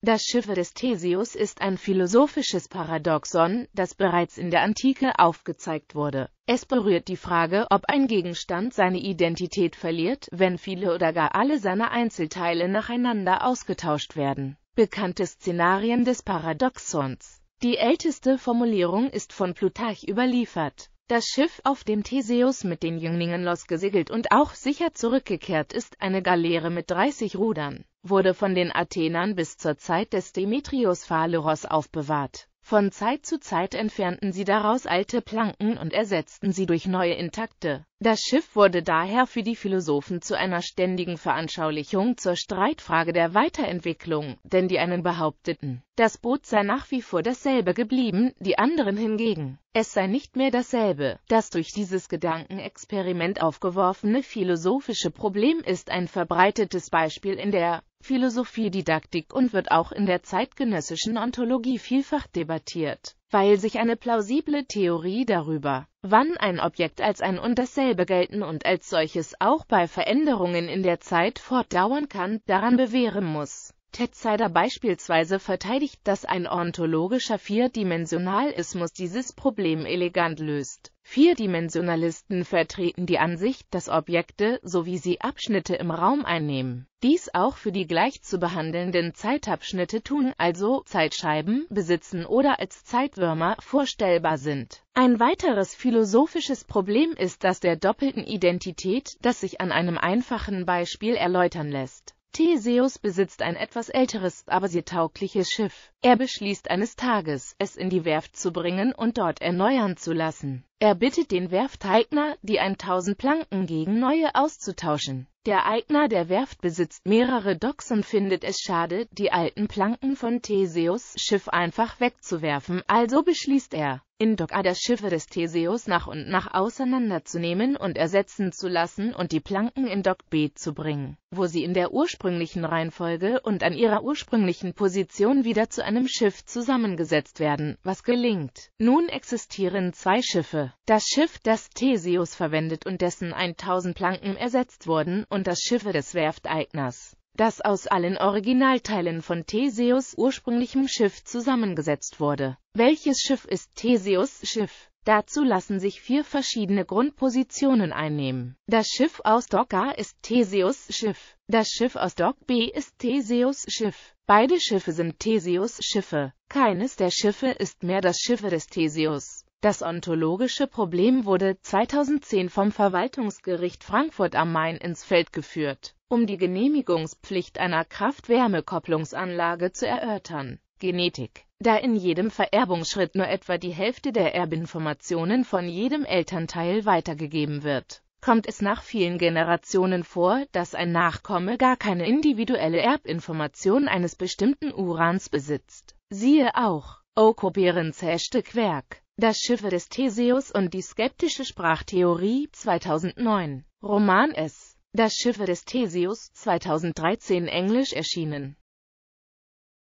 Das Schiffe des Theseus ist ein philosophisches Paradoxon, das bereits in der Antike aufgezeigt wurde. Es berührt die Frage, ob ein Gegenstand seine Identität verliert, wenn viele oder gar alle seine Einzelteile nacheinander ausgetauscht werden. Bekannte Szenarien des Paradoxons Die älteste Formulierung ist von Plutarch überliefert. Das Schiff, auf dem Theseus mit den Jünglingen losgesegelt und auch sicher zurückgekehrt ist, eine Galeere mit 30 Rudern, wurde von den Athenern bis zur Zeit des Demetrios Phaleros aufbewahrt. Von Zeit zu Zeit entfernten sie daraus alte Planken und ersetzten sie durch neue intakte. Das Schiff wurde daher für die Philosophen zu einer ständigen Veranschaulichung zur Streitfrage der Weiterentwicklung, denn die einen behaupteten, das Boot sei nach wie vor dasselbe geblieben, die anderen hingegen, es sei nicht mehr dasselbe. Das durch dieses Gedankenexperiment aufgeworfene philosophische Problem ist ein verbreitetes Beispiel in der Philosophiedidaktik und wird auch in der zeitgenössischen Ontologie vielfach debattiert, weil sich eine plausible Theorie darüber, wann ein Objekt als ein und dasselbe gelten und als solches auch bei Veränderungen in der Zeit fortdauern kann, daran bewähren muss. Ted Sider beispielsweise verteidigt, dass ein ontologischer Vierdimensionalismus dieses Problem elegant löst. Vierdimensionalisten vertreten die Ansicht, dass Objekte, so wie sie Abschnitte im Raum einnehmen, dies auch für die gleich zu behandelnden Zeitabschnitte tun, also Zeitscheiben besitzen oder als Zeitwürmer vorstellbar sind. Ein weiteres philosophisches Problem ist das der doppelten Identität, das sich an einem einfachen Beispiel erläutern lässt. Theseus besitzt ein etwas älteres, aber sehr taugliches Schiff. Er beschließt eines Tages, es in die Werft zu bringen und dort erneuern zu lassen. Er bittet den Werfteigner, die 1000 Planken gegen neue auszutauschen. Der Eigner der Werft besitzt mehrere Docks und findet es schade, die alten Planken von Theseus Schiff einfach wegzuwerfen, also beschließt er, in Dokka das Schiffe des Theseus nach und nach auseinanderzunehmen und ersetzen zu lassen und die Planken in Dock B zu bringen, wo sie in der ursprünglichen Reihenfolge und an ihrer ursprünglichen Position wieder zu einem Schiff zusammengesetzt werden, was gelingt. Nun existieren zwei Schiffe. Das Schiff, das Theseus verwendet und dessen 1000 Planken ersetzt wurden, und das Schiffe des Werfteigners das aus allen Originalteilen von Theseus ursprünglichem Schiff zusammengesetzt wurde. Welches Schiff ist Theseus Schiff? Dazu lassen sich vier verschiedene Grundpositionen einnehmen. Das Schiff aus Dock A ist Theseus Schiff. Das Schiff aus Dock B ist Theseus Schiff. Beide Schiffe sind Theseus Schiffe. Keines der Schiffe ist mehr das Schiffe des Theseus. Das ontologische Problem wurde 2010 vom Verwaltungsgericht Frankfurt am Main ins Feld geführt, um die Genehmigungspflicht einer Kraft-Wärme-Kopplungsanlage zu erörtern. Genetik Da in jedem Vererbungsschritt nur etwa die Hälfte der Erbinformationen von jedem Elternteil weitergegeben wird, kommt es nach vielen Generationen vor, dass ein Nachkomme gar keine individuelle Erbinformation eines bestimmten Urans besitzt. Siehe auch Okopierens Hashtag Werk das Schiffe des Theseus und die skeptische Sprachtheorie 2009. Roman S. Das Schiffe des Theseus 2013 englisch erschienen.